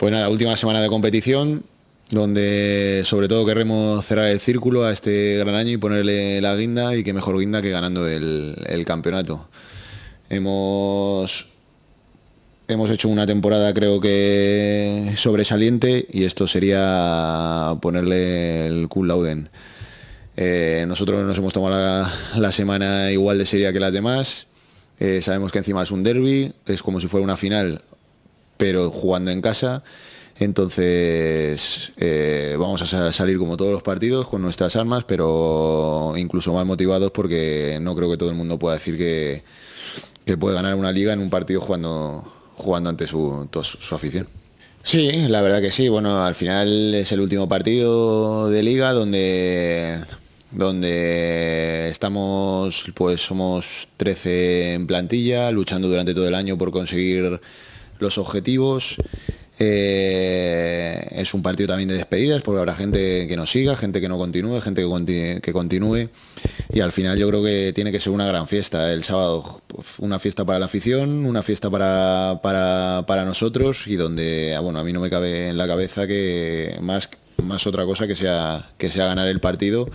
Pues nada, última semana de competición, donde sobre todo queremos cerrar el círculo a este gran año y ponerle la guinda y qué mejor guinda que ganando el, campeonato. Hemos hemos hecho una temporada creo que sobresaliente y esto sería ponerle el cool lauden. Eh, nosotros nos hemos tomado la, semana igual de seria que las demás. Eh, sabemos que encima es un derby, es como si fuera una final, pero jugando en casa. Entonces eh, vamos a salir como todos los partidos con nuestras armas, pero incluso más motivados porque no creo que todo el mundo pueda decir que, que puede ganar una liga en un partido jugando, jugando ante su, su afición. Sí, la verdad que sí. Bueno, al final es el último partido de liga donde donde estamos, pues somos 13 en plantilla, luchando durante todo el año por conseguir los objetivos. Eh, es un partido también de despedidas porque habrá gente que nos siga, gente que no continúe, gente que continúe, Y al final yo creo que tiene que ser una gran fiesta el sábado. Una fiesta para la afición, una fiesta para, para, para nosotros y donde, ah, bueno, a mí no me cabe en la cabeza que más, más otra cosa que sea, que sea ganar el partido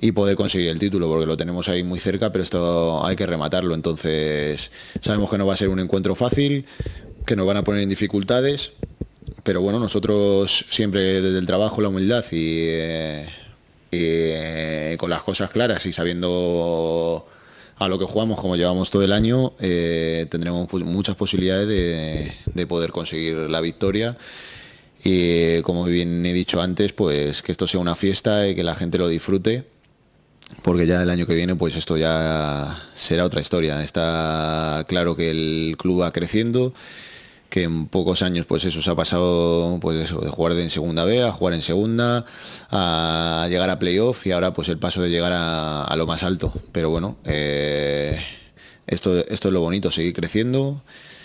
y poder conseguir el título, porque lo tenemos ahí muy cerca, pero esto hay que rematarlo. Entonces, sabemos que no va a ser un encuentro fácil, que nos van a poner en dificultades, pero bueno, nosotros siempre desde el trabajo, la humildad y, eh, eh, con las cosas claras y sabiendo a lo que jugamos, como llevamos todo el año, eh, tendremos pues muchas posibilidades de poder conseguir la victoria y como bien he dicho antes, pues que esto sea una fiesta y que la gente lo disfrute porque ya el año que viene pues esto ya será otra historia. Está claro que el club va creciendo, que en pocos años pues eso se ha pasado pues eso, de jugar en segunda B a jugar en segunda, a llegar a playoff y ahora pues el paso de llegar a, lo más alto. Pero bueno, eh, esto, esto es lo bonito, seguir creciendo.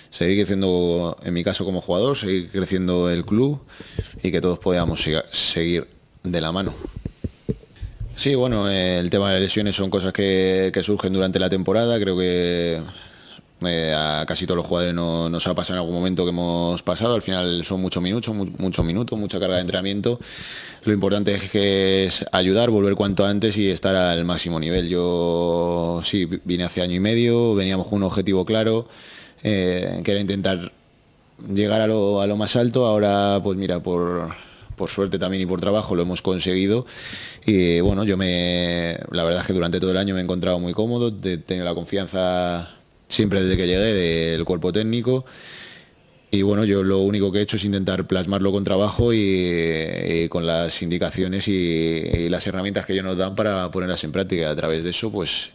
Seguir creciendo, en mi caso como jugador, seguir creciendo el club y que todos podamos seguir de la mano. Sí, bueno, el tema de lesiones son cosas que, surgen durante la temporada. Creo que eh, a casi todos los jugadores nos ha pasado en algún momento que hemos pasado. Al final son muchos minutos, muchos minutos, mucha carga de entrenamiento. Lo importante es que es ayudar, volver cuanto antes y estar al máximo nivel. Yo sí, vine hace año y medio, veníamos con un objetivo claro, eh, que era intentar llegar a lo más alto. Ahora, pues mira, por por suerte también y por trabajo lo hemos conseguido. Y bueno, yo me, la verdad es que durante todo el año me he encontrado muy cómodo, tengo la confianza siempre desde que llegué del cuerpo técnico. Y bueno, yo lo único que he hecho es intentar plasmarlo con trabajo y, con las indicaciones y, y, las herramientas que ellos nos dan para ponerlas en práctica. A través de eso, pues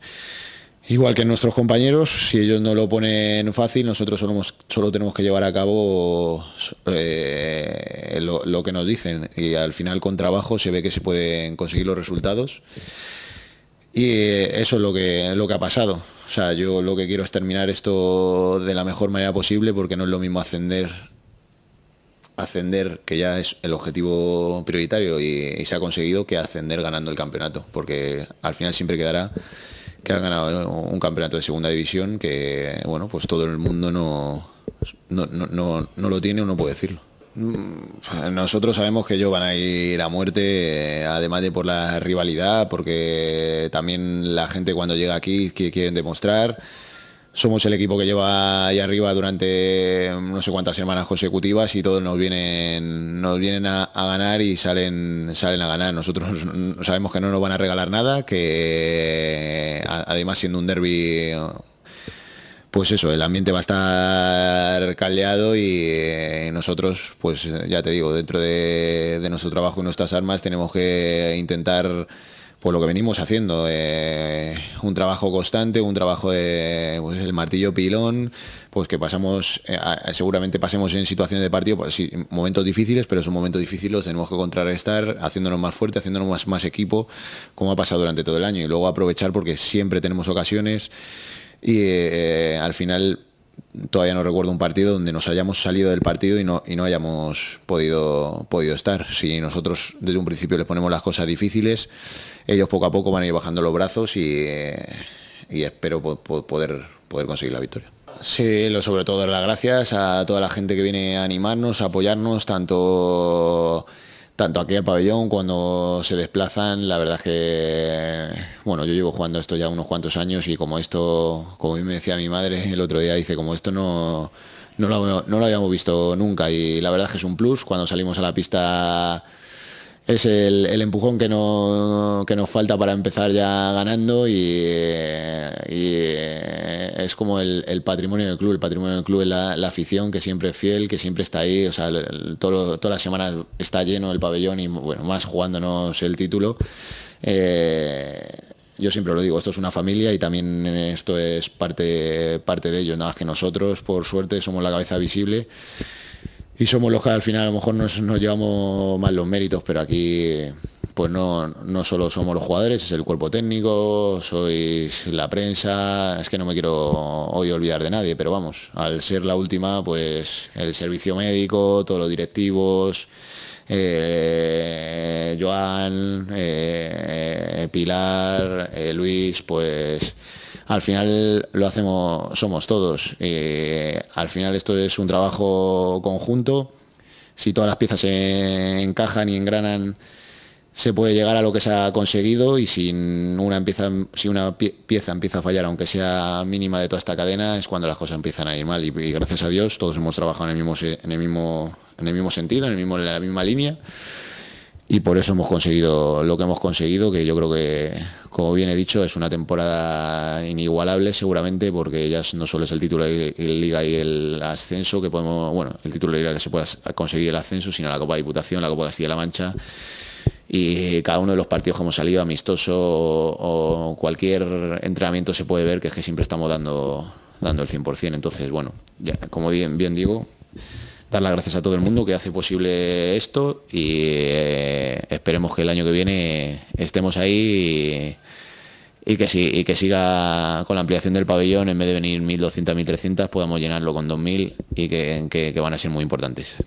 Igual que nuestros compañeros, si ellos no lo ponen fácil, nosotros solo, tenemos que llevar a cabo eh, lo, que nos dicen y al final con trabajo se ve que se pueden conseguir los resultados y eh, eso es lo que, lo que ha pasado. O sea, yo lo que quiero es terminar esto de la mejor manera posible porque no es lo mismo ascender ascender, que ya es el objetivo prioritario y se ha conseguido, que ascender ganando el campeonato, porque al final siempre quedará que han ganado un campeonato de segunda división que, bueno, pues todo el mundo no, no, no, no, lo tiene uno no puede decirlo. Mm, nosotros sabemos que ellos van a ir a muerte, eh, además de por la rivalidad, porque también la gente cuando llega aquí que quieren demostrar somos el equipo que lleva ahí arriba durante mm, no sé cuántas semanas consecutivas y todos nos vienen, nos vienen a, ganar y salen, salen a ganar. Nosotros sabemos que no nos van a regalar nada, que además siendo un derby pues eso, el ambiente va a estar caldeado y eh, nosotros, pues ya te digo, dentro de nuestro trabajo y nuestras armas tenemos que intentar pues lo que venimos haciendo, eh, un trabajo constante, un trabajo de pues, el martillo pilón, pues que pasamos, eh, seguramente pasemos en situaciones de partido, pues momentos difíciles, pero un momentos difíciles, los tenemos que contrarrestar, haciéndonos más fuerte, haciéndonos más, equipo, como ha pasado durante todo el año, y luego aprovechar porque siempre tenemos ocasiones y eh, al final todavía no recuerdo un partido donde nos hayamos salido del partido y no, hayamos podido, podido estar. Si nosotros desde un principio les ponemos las cosas difíciles, ellos poco a poco van a ir bajando los brazos y, espero poder, poder conseguir la victoria. Sí, lo sobre todo dar las gracias a toda la gente que viene a animarnos, a apoyarnos, tanto tanto aquí al pabellón cuando se desplazan, la verdad que, bueno, yo llevo jugando esto ya unos cuantos años y como esto, como me decía mi madre el otro día, dice, como esto no, no, lo, no lo habíamos visto nunca y la verdad que es un plus cuando salimos a la pista es el, empujón que, nos falta para empezar ya ganando y, eh, es como el, patrimonio del club. El patrimonio del club es la, afición que siempre es fiel, que siempre está ahí. O sea, todas las semanas está lleno el pabellón y bueno, más jugándonos el título. Eh, yo siempre lo digo, esto es una familia y también esto es parte, parte de ello. Nada más que nosotros, por suerte, somos la cabeza visible y somos los que al final a lo mejor nos, llevamos mal los méritos, pero aquí pues no, no solo somos los jugadores, es el cuerpo técnico, sois la prensa, es que no me quiero hoy olvidar de nadie, pero vamos, al ser la última, pues el servicio médico, todos los directivos, eh, Joan, eh, eh, Pilar, Luis, pues al final lo hacemos, somos todos. Eh, al final esto es un trabajo conjunto. Si todas las piezas se encajan y engranan, se puede llegar a lo que se ha conseguido y si una, pieza empieza a fallar, aunque sea mínima de toda esta cadena, es cuando las cosas empiezan a ir mal. Y, gracias a Dios todos hemos trabajado en el mismo, en el mismo, en el mismo sentido, en, el mismo, en la misma línea y por eso hemos conseguido lo que hemos conseguido, que yo creo que, como bien he dicho, es una temporada inigualable seguramente, porque ya no solo es el título de liga y el ascenso, que podemos, bueno, el título de liga que se pueda conseguir el ascenso, sino la Copa de Diputación, la Copa de Castilla-La Mancha. Y cada uno de los partidos que hemos salido, amistoso o, cualquier entrenamiento, se puede ver que es que siempre estamos dando, dando el 100%. Entonces, bueno, ya, como bien digo, dar las gracias a todo el mundo que hace posible esto y eh, esperemos que el año que viene estemos ahí y, que, siga con la ampliación del pabellón, en vez de venir 1.200, 1.300, podamos llenarlo con 2.000 y que, van a ser muy importantes.